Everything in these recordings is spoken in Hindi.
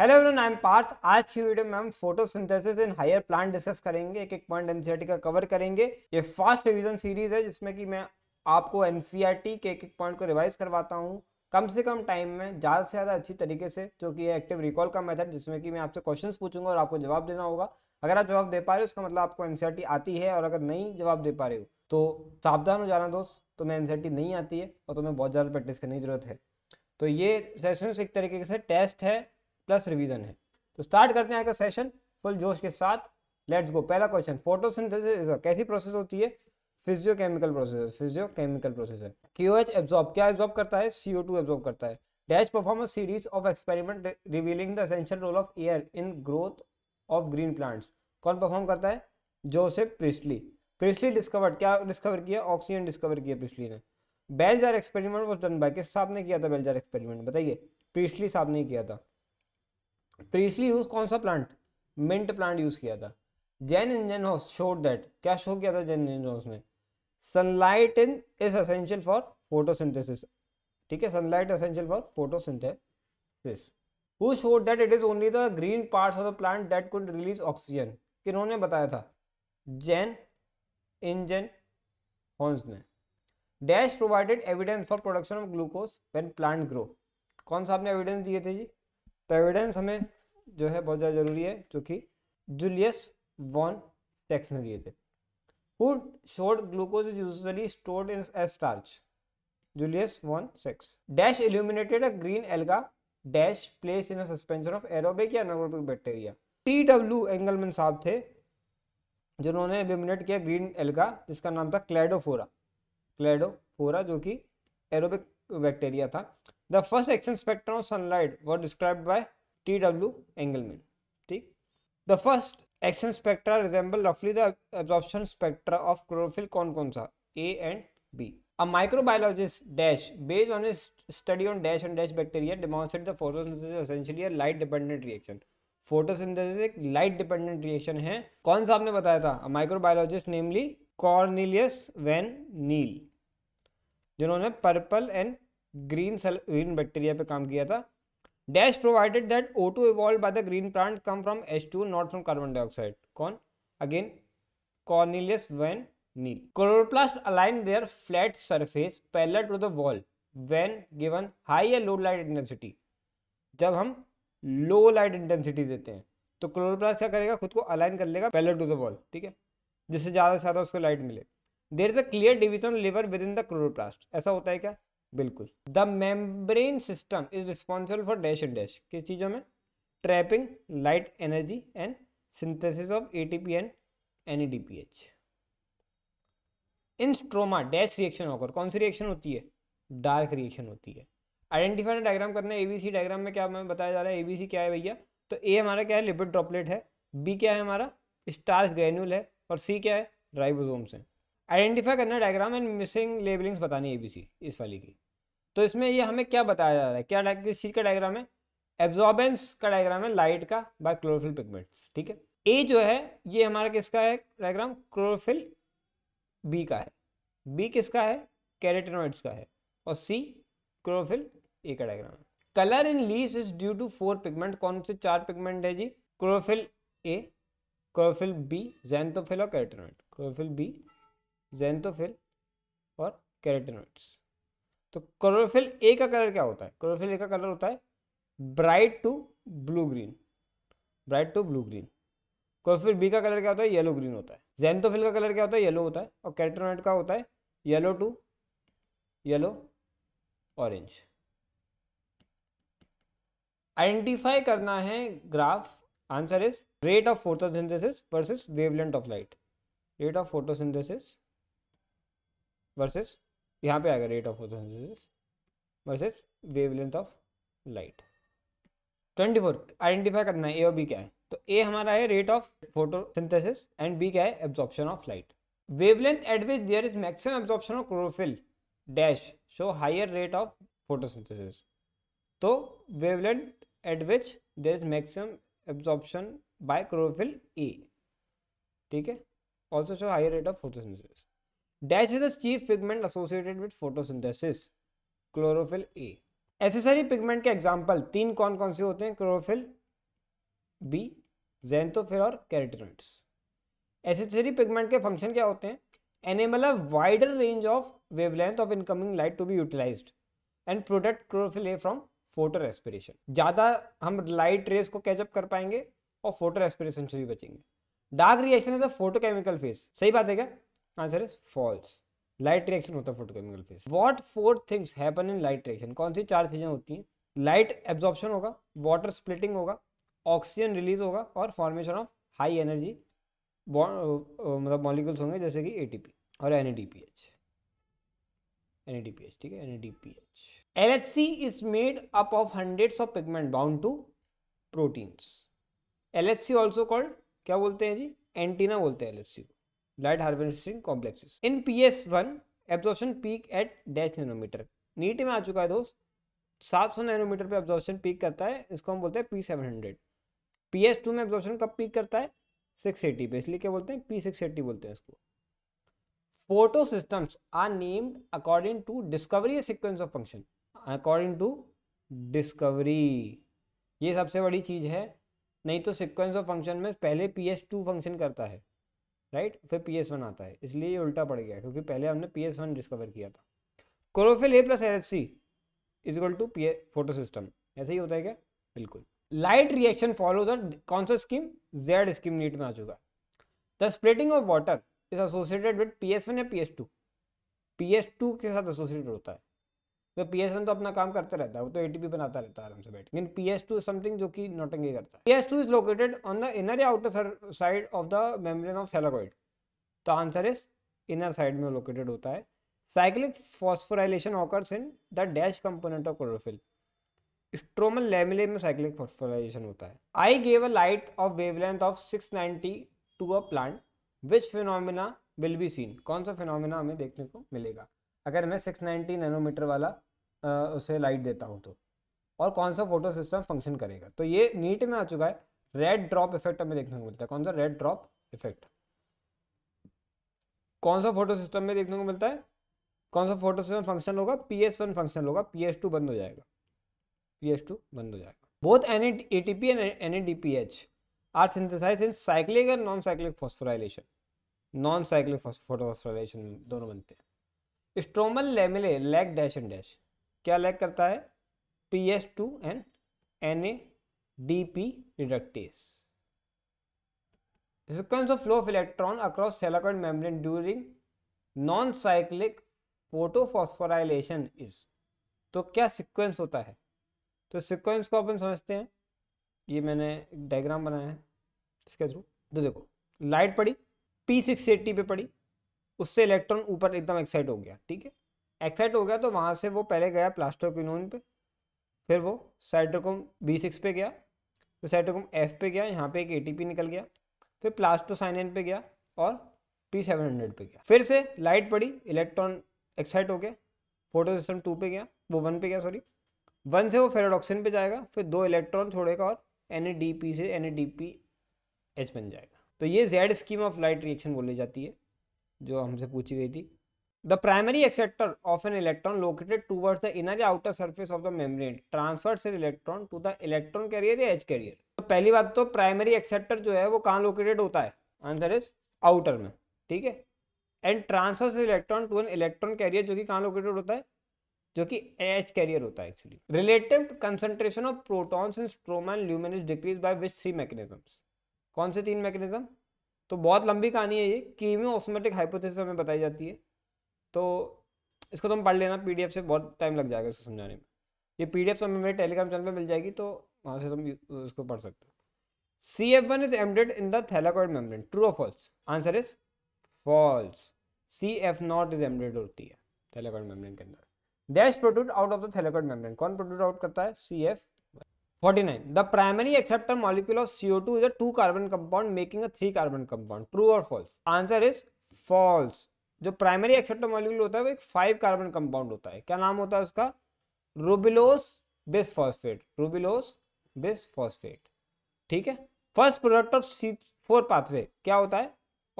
Hello everyone I am Parth आज की वीडियो में हम photosynthesis in higher plant discuss करेंगे एक एक पॉइंट एनसीईआरटी का कवर करेंगे ये फास्ट रिवीजन सीरीज है जिसमें कि मैं आपको एनसीईआरटी के एक एक पॉइंट को रिवाइज करवाता हूँ कम से कम टाइम में ज़्यादा से ज़्यादा अच्छी तरीके से जो कि एक्टिव रिकॉल का मेथड जिसमें कि मैं आपसे क्वेश्चन पूछूंगा और आपको जवाब देना होगा अगर आप जवाब दे पा रहे हो उसका मतलब आपको एन आती है और अगर नहीं जवाब दे पा रहे हो तो सावधान हो जाना दोस्त तुम्हें तो एनसीईआरटी नहीं आती है और तुम्हें बहुत ज़्यादा प्रैक्टिस करने की जरूरत है तो ये सेशन एक तरीके से टेस्ट है प्लस रिवीजन है तो स्टार्ट करते हैं आज का सेशन फुल जोश के साथ लेट्स गो पहला क्वेश्चन फोटोसिंथेसिस कैसी प्रोसेस होती है फिजियोकेमिकल प्रोसेस फिजियोकेमिकल प्रोसेस है क्यू एच एब्जॉर्ब क्या एब्जॉर्ब करता है सी ओ टू एब्जॉर्ब करता है dash perform series of experiment revealing the essential role of air in growth of green plants कौन परफॉर्म करता है जोसेफ प्रिस्टली प्रिस्टली डिस्कवर्ड क्या डिस्कवर किया ऑक्सीजन डिस्कवर किया प्रिस्टली ने bell jar experiment was done by किस साहब ने किया था बेलजार एक्सपेरिमेंट बताइए प्रिस्टली साहब ने किया था प्रीसली यूज कौन सा प्लांट मिंट प्लांट यूज किया था Jan Ingenhousz showed that क्या शो किया था जैन इंजन हाउस ने sunlight in is essential for photosynthesis ठीक है sunlight essential for photosynthesis who showed that it is only the green part of the plant that could release oxygen किन्होंने बताया था जैन इंजन हॉन्स ने dash provided evidence for production of glucose when plant grow कौन सा आपने एविडेंस दिए थे जी तो एविडेंस हमें जो है बहुत ज़्यादा ज़रूरी है क्योंकि जूलियस वॉन टैक्स ने दिए थे who showed glucose is usually stored in as starch Julius von सेक्स dash illuminated a green alga dash place in suspension of aerobic या anaerobic bacteria. T W Engelmann साहब थे जिन्होंने एल्यूमिनेट किया ग्रीन एल्गा जिसका नाम था क्लेडोफोरा क्लेडोफोरा जो कि एरोबिक बैक्टीरिया था the first action spectrum of sunlight were describe by T W Engelmann ठीक the first action spectra resemble रफली the absorption spectra of chlorophyll कौन कौन सा A and B a microbiologist dash based on his study on dash and dash bacteria demonstrated the photosynthesis essentially a light dependent photosynthesis एक लाइट डिपेंडेंट रिएक्शन है कौन सा आपने बताया था microbiologist namely Cornelius van Niel जिन्होंने purple and green cell green bacteria पे काम किया था dash provided that O two evolve by the green plant come from H two not from carbon dioxide कौन again Cornelius van Niel chloroplast align their flat surface parallel to the wall when given high या लो लाइट इंटेंसिटी जब हम लो लाइट इंटेंसिटी देते हैं तो क्लोरोप्लास्ट क्या करेगा खुद को अलाइन कर लेगा पैलर टू द वॉल ठीक है जिससे ज़्यादा से ज़्यादा उसको लाइट मिले there is a clear division लेवर विद इन द क्लोरोप्लास्ट ऐसा होता है क्या बिल्कुल the membrane system is responsible for dash and dash किस चीज़ों में trapping light energy and synthesis of P and H e in stroma dash reaction होकर कौन सी रिएक्शन होती है डार्क रिएक्शन होती है आइडेंटिफाइड डायग्राम करना है सी डायग्राम में क्या हमें बताया जा रहा है ए बी सी क्या है भैया तो ए हमारा क्या है लिपिड ड्रॉपलेट है बी क्या है हमारा स्टार्स ग्रेन्यूल है और सी क्या है राइबोसोम्स हैं आइडेंटिफाई करना डायग्राम एंड मिसिंग लेबलिंग्स बतानी है बी इस वाली की तो इसमें ये हमें क्या बताया जा रहा है क्या किस चीज़ का डायग्राम है एब्जॉर्बेंस का डायग्राम है लाइट का बाय क्लोरोफिल पिगमेंट्स ठीक है ए जो है ये हमारा किसका है डायग्राम क्लोरोफिल बी का है बी किसका है कैरेटिनोइड्स का है और सी क्लोरोफिल ए का डायग्राम है colour in leaves is due to four pigment कौन से चार पिगमेंट है जी chlorophyll A chlorophyll B xanthophyll और कैरेटिनोइड क्लोरोफिल बी जेंथोफिल और कैरेटिनोइड्स तो क्लोरोफिल ए का कलर क्या होता है क्लोरोफिल ए का कलर होता है bright to blue green bright to blue green chlorophyll B का कलर क्या होता है येलो ग्रीन होता है जेंथोफिल का कलर क्या होता है येलो होता है और कैरेटिनोइड का होता है yellow to yellow orange identify करना है graph answer is rate of photosynthesis versus wavelength of light rate of photosynthesis versus यहाँ पे आएगा rate of photosynthesis versus wavelength of light twenty four identify करना है ए और बी क्या है तो ए हमारा है rate of photosynthesis and B क्या है absorption of light wavelength at which there is maximum absorption of chlorophyll dash show higher rate of photosynthesis तो wavelength at which there is maximum absorption by chlorophyll A ठीक है also show higher rate of photosynthesis is the chief pigment associated associated photosynthesis chlorophyll A ऐसे एसेसरी पिगमेंट के एग्जाम्पल तीन कौन कौन से होते हैं क्लोरोफिल बी जैनथोफिल और कैरेटिनोइड्स सारी पिगमेंट के फंक्शन क्या होते हैं enable a wider range of wavelength of incoming light to be utilise and protect chlorophyll A from photorespiration ज़्यादा हम लाइट रेस को कैचअप कर पाएंगे और फोटो रेस्पिरेशन से भी बचेंगे dark reaction is a photochemical phase सही बात है क्या answer is false light reaction होता है photochemical phase what four things happen in light reaction कौन सी चार चीज़ें होती हैं लाइट एब्जॉर्प्शन होगा वाटर स्प्लिटिंग होगा ऑक्सीजन रिलीज होगा और फॉर्मेशन ऑफ हाई एनर्जी मतलब मॉलिक्यूल्स होंगे जैसे कि एटीपी और एन एच ठीक है N LHC is made up of hundreds of pigment bound to proteins. LHC also called क्या बोलते हैं जी एंटीना बोलते हैं LHC को harvesting complexes in P S one absorption peak at dash nanometre NEET में आ चुका है दोस्त सात सौ नैनोमीटर पर एब्जॉर्प्शन पीक करता है इसको हम बोलते हैं P seven hundred P S two में एब्जॉर्प्शन कब पीक करता है सिक्स एटी पे इसलिए क्या बोलते हैं पी सिक्स एटी बोलते हैं इसको photosystems are named according to discovery sequence of function according to discovery ये सबसे बड़ी चीज़ है नहीं तो सिक्वेंस ऑफ फंक्शन में पहले पी एस टू फंक्शन करता है राइट फिर पी एस वन आता है इसलिए ये उल्टा पड़ गया क्योंकि पहले हमने पी एस वन डिस्कवर किया था chlorophyll A plus L H C equal to P photosystem ऐसे ही होता है क्या बिल्कुल लाइट रिएक्शन फॉलो द कौन सा स्कीम जेड स्कीम नीट में आ चुका the spreading of water is associated with P S one या P S two P S two के साथ एसोसिएटेड होता है तो पी एस वन तो अपना काम करता रहता है वो तो ए टी पी बनाता रहता है आराम से बैठ लेकिन पी एस टू समथिंग जो कि नोटंगी करता है P S two is located on the inner या outer side of the membrane of thylakoid तो आंसर इज इनर साइड में लोकेटेड होता है cyclic phosphorylation occurs in the dash component of chlorophyll stromal lamellae में साइक्लिक फॉस्फोराइलेशन होता है I gave a light of wavelength of 690 to a plant which phenomena will be seen कौन सा फिनोमिना हमें देखने को मिलेगा अगर मैं 690 नैनोमीटर वाला उसे लाइट देता हूँ तो और कौन सा फोटो सिस्टम फंक्शन करेगा तो ये नीट में आ चुका है रेड ड्रॉप इफेक्ट हमें देखने को मिलता है कौन सा रेड ड्रॉप इफेक्ट कौन सा फोटो सिस्टम में देखने को मिलता है कौन सा फोटो सिस्टम फंक्शन होगा पी एस वन फंक्शन होगा पी एस टू बंद हो जाएगा पी एस टू बंद हो जाएगा both N A T P and N A D P H are synthesize in cyclic and non cyclic phosphorylation non cyclic photophosphorylation दोनों बनते हैं stromal lamellae lack dash and dash क्या लैक करता है P S two and N A D P reductase sequence of flow of electron across silicon membrane during non cyclic photophosphorylation is तो क्या सिक्वेंस होता है तो सिक्वेंस को अपन समझते हैं ये मैंने डायग्राम बनाया है इसके थ्रू तो देखो लाइट पड़ी पी सिक्स एट्टी पे पड़ी उससे इलेक्ट्रॉन ऊपर एकदम एक्साइट हो गया ठीक है एक्साइट हो गया तो वहाँ से वो पहले गया प्लास्टोक्विनोन पे फिर वो साइटोकोम बी सिक्स पे गया तो साइटोकोम एफ पे गया यहाँ पे एक एटीपी निकल गया फिर प्लास्टोसाइनिन पे गया और पी सेवन हंड्रेड पे गया फिर से लाइट पड़ी इलेक्ट्रॉन एक्साइट हो गया फोटो सिस्टम टू पे गया वो वन पे गया सॉरी वन से वो फेरोडॉक्सिन पे जाएगा फिर दो इलेक्ट्रॉन छोड़ेगा और एन से एन एच बन जाएगा तो ये Z scheme of light reaction बोली जाती है जो हमसे पूछी गई थी the primary acceptor of an electron located towards the inner या surface of the memory membrane transfers an electron to the electron carrier या एच कैरियर तो पहली बात तो प्राइमरी एक्सेप्टर जो है वो कहाँ लोकेटेड होता है आंसर इज आउटर में ठीक है and transfers electron to an electron carrier जो कि कहाँ लोकेटेड होता है जो कि एच कैरियर होता है actually relative concentration of protons in stroma and lumen is decrease by which three mechanisms कौन से तीन मैकेनिज्म तो बहुत लंबी कहानी है ये कीमियो ऑस्मेटिक हाइपोथेसिस हमें बताई जाती है तो इसको तुम तो पढ़ लेना पीडीएफ से बहुत टाइम लग जाएगा इसको समझाने में ये पीडीएफ डी एफ मेरे टेलीग्राम चैनल पे मिल जाएगी तो वहाँ से तुम इसको पढ़ सकते हो C F one is embedded in the thylakoid membrane true of false answer is false C F nought is embedded होती है थैलाकॉइड मेम्ब्रेन के अंदर dash protrude out of the thylakoid membrane कौन प्रोड्यूट आउट करता है C F forty nine the primary acceptor molecule of CO two is a two carbon compound making a three carbon compound true और फॉल्स आंसर इज फॉल्स जो प्राइमरी एक्सेप्टर मॉलिक्यूल होता है वो एक फाइव कार्बन कंपाउंड होता है क्या नाम होता है उसका ribulose bis phosphate ribulose bis phosphate ठीक है first product of C four pathway क्या होता है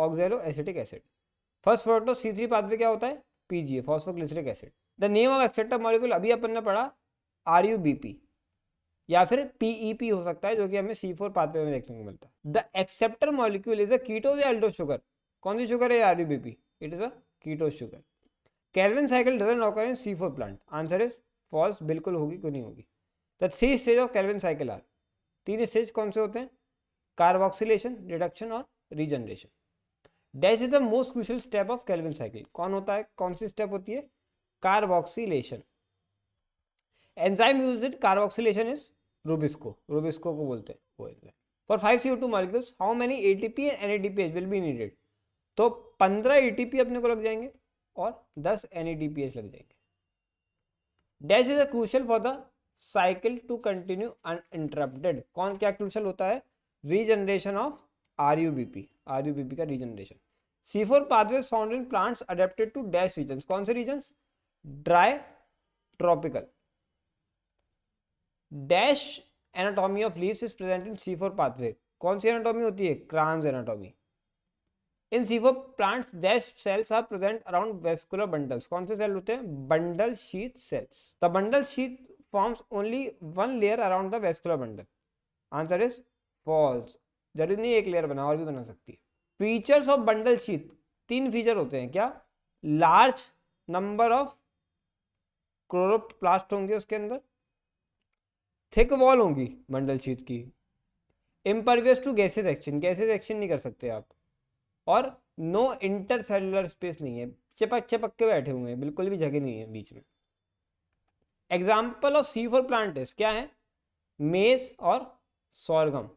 oxaloacetic acid first product of C three pathway क्या होता है PGA phosphoglyceric acid the name of acceptor molecule अभी अपन ने पढ़ा आर यू बी पी या फिर पीईपी e हो सकता है जो कि हमें सी फोर पाथवे में देखने को मिलता है the acceptor molecule is a keto या एल्डो शुगर कौन सी शुगर है R U B P it is a keto sugar Calvin cycle cycle occur in C four plant answer is false बिल्कुल होगी क्यों नहीं होगी the three stage of Calvin cycle are तीन स्टेज कौन से होते हैं कार्बोक्सिलेशन रिडक्शन और regeneration dash is the most crucial step of Calvin cycle कौन होता है कौन सी स्टेप होती है carboxylation enzyme use it carboxylation is rubisco rubisco को बोलते हैं for five C two molecules how many A T P and N will be needed तो पंद्रह एटीपी अपने को लग जाएंगे और दस एन लग जाएंगे dash is a crucial for the cycle to continue uninterrupted कौन क्या क्रूशल होता है regeneration of R U B P R U B P का regeneration C four pathway found in plants adapted to dash region कौन से region dry tropical dash anatomy of leaves is present in C four pathway कौन सी एनाटॉमी होती है क्रांस एनाटॉमी इन जीवो plants dash cells are present around vascular bundles कौन से सेल होते हैं bundle sheath cells the bundle sheath forms only one layer around the vascular bundle answer is false जरूरी नहीं एक लेयर बना और भी बना सकती है फीचर्स ऑफ बंडल शीत तीन फीचर होते हैं क्या लार्ज नंबर ऑफ क्लोरोप्लास्ट होंगे उसके अंदर थिक वॉल होंगी बंडल शीत की impervious to gases action gases action नहीं कर सकते आप और नो इंटरसेलुलर स्पेस नहीं है चिपक चिपक के बैठे हुए हैं बिल्कुल भी जगह नहीं है बीच में example of C four plant क्या है मेस और sorghum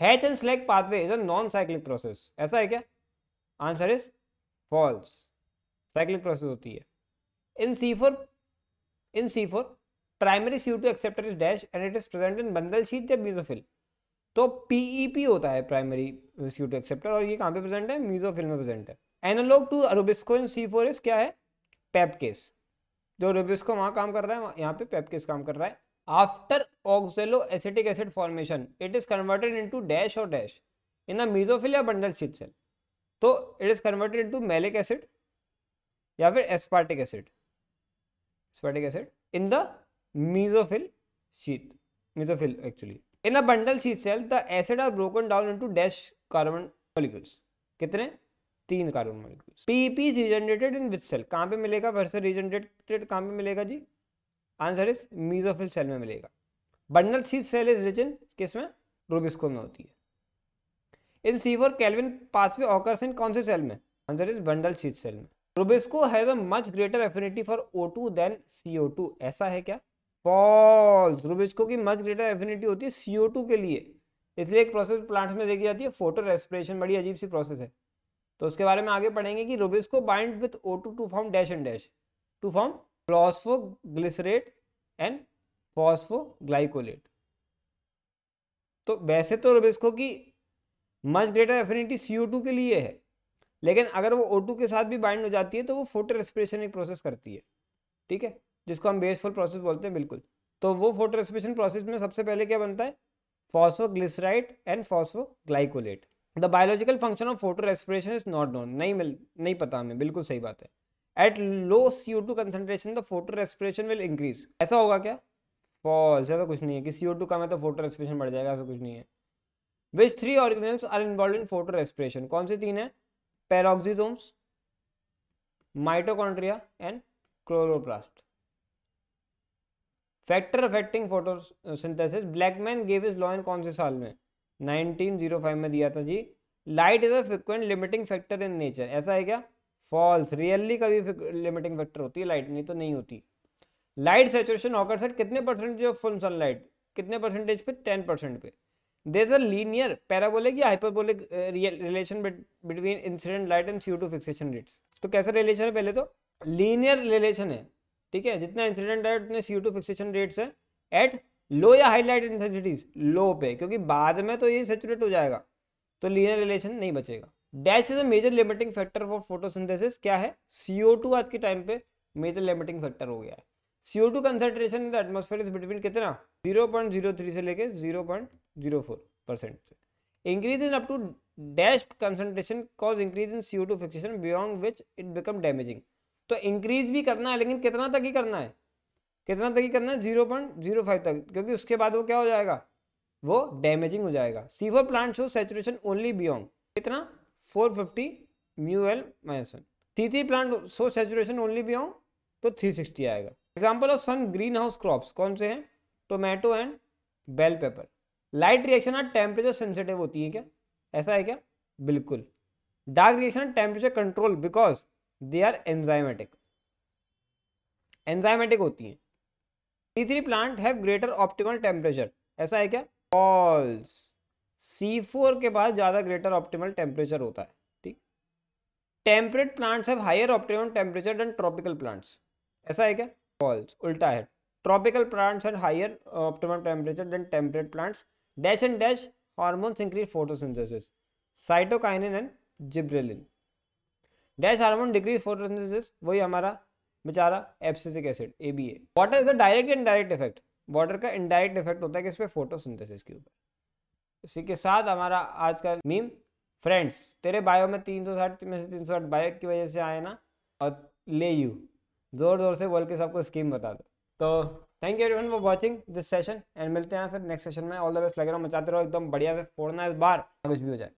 Hatch and Slack pathway is a non cyclic process ऐसा है क्या answer is false cyclic process होती है in C four in C four C two acceptor is dash and it is present in bundle sheath या mesophyll. तो पीईपी e होता है प्राइमरी सी टू एक्सेप्टर और ये कहाँ पे प्रेजेंट है म्यूजोफिल में प्रेजेंट है analogue to in C four S क्या है पेपकेस जो रोबिस्को वहाँ काम कर रहा है यहाँ पे पेपकेस काम कर रहा है after oxalo acetic acid formation it is converted into dash और डैश इन अ मीजोफिल या बंडल शीत सेल तो it is converted into malic acid या फिर aspartic acid aspartic acid in the mesophyll sheath mesophyll actually In a bundle sheath cell, the acid are broken down into dash carbon molecules. कितने तीन carbon molecules PP is regenerated in which cell कहाँ पे मिलेगा फिर से रिजनरेटेड कहाँ पे मिलेगा जी आंसर इज मीजोफिल सेल में मिलेगा bundle sheath cell is region किस में रोबिस्को में होती है in C four Calvin pathway occurs in कौन से सेल में answer is bundle sheath cell में Rubisco has a much greater affinity for O to then C O two ऐसा है क्या फॉल्स रुबिस्को की मच ग्रेटर एफिनिटी होती है सीओ टू के लिए इसलिए एक प्रोसेस प्लांट्स में देखी जाती है फोटो रेस्पिरेशन बड़ी अजीब सी प्रोसेस है तो उसके बारे में आगे पढ़ेंगे कि rubisco bind with O two to form dash and dash to form glycerate and phospho glycolate तो वैसे तो रुबिस्को की much greater affinity CO two के लिए है लेकिन अगर वो ओ टू के साथ भी बाइंड हो जाती है तो वो फोटो रेस्पिरेशन एक प्रोसेस करती है ठीक है जिसको हम बेसफुल प्रोसेस बोलते हैं बिल्कुल तो वो फोटो रेस्पिरेशन प्रोसेस में सबसे पहले क्या बनता है phosphoglyceride and phosphoglycolate the biological function of photo respiration is not known नहीं मिल नहीं पता हमें बिल्कुल सही बात है at low C O two concentration the photo respiration will increase ऐसा होगा क्या फॉल्स ऐसा कुछ नहीं है कि सी ओ टू कम है तो फोटो रेस्पिरेशन बढ़ जाएगा ऐसा कुछ नहीं है which three organelles are involve in photo respiration कौन से तीन है peroxisomes mitochondria and chloroplast factor affecting photosynthesis Blackman gave is law in कौन से साल में 1905 में दिया था जी light is a frequent limiting factor in nature ऐसा है क्या फॉल्स रियली कभी लिमिटिंग फैक्टर होती है लाइट नहीं तो नहीं होती लाइट सेचुरेशन ऑकर सर कितने परसेंटेज ऑफ फुल सनलाइट कितने परसेंटेज पे टेन परसेंट पे देर अ लीनियर पैराबोलिक या hyperbolic relation between incident light and C two fixation rates तो कैसा रिलेशन है पहले तो लीनियर रिलेशन है ठीक है जितना इंसिडेंट है उतने सी टू फिक्सेशन रेट्स है एट लो या हाईलाइट इंटेंसिटीज लो पे क्योंकि बाद में तो ये सेचुरेट हो जाएगा तो लीनियर रिलेशन नहीं बचेगा dash is a major limiting factor for photosynthesis क्या है सीओ टू आज के टाइम पे मेजर लिमिटिंग फैक्टर हो गया है CO two concentration in the atmosphere is between कितना जीरो पॉइंट जीरो थ्री से लेके zero point zero four percent से increase in up to dash concentration cause increase in CO two fixation beyond which it become damaging तो इंक्रीज भी करना है लेकिन कितना तक ही करना है कितना तक ही करना है जीरो पॉइंट जीरो फाइव तक क्योंकि उसके बाद वो क्या हो जाएगा वो डैमेजिंग हो जाएगा C four plant show saturation only beyond कितना four fifty mu L minus one C three plant show saturation only beyond तो थ्री सिक्सटी आएगा example of sun greenhouse crops कौन से हैं tomato and bell pepper light reaction are temperature sensitive होती है क्या ऐसा है क्या बिल्कुल dark reaction temperature control because they are enzymatic enzymatic होती हैं C three plant have greater optimal temperature ऐसा है क्या फॉल्स सी फोर के पास ज़्यादा ग्रेटर ऑप्टिमल टेम्परेचर होता है ठीक temperate plants have higher optimal temperature than tropical plants ऐसा है क्या फॉल्स उल्टा है tropical plants and higher optimal temperature than temperate plants dash and dash hormones increase photosynthesis cytokinin and gibberellin dash hormone decrease photosynthesis वही हमारा बेचारा abscisic acid A B A water is the direct and direct effect water का इनडायरेक्ट इफेक्ट होता है किस पे फोटोसिंथेसिस के ऊपर इसी के साथ हमारा आज का मीम फ्रेंड्स तेरे बायो में तीन सौ साठ में से तीन सौ साठ बायो की वजह से आए ना और ले यू जोर जोर से बोल के सबको स्कीम बता दो तो thank you everyone for watching this session and मिलते हैं फिर नेक्स्ट सेशन में ऑल द बेस्ट लग रहा हूँ मचाते रहो एकदम बढ़िया से फोड़ना इस बार कुछ भी हो जाए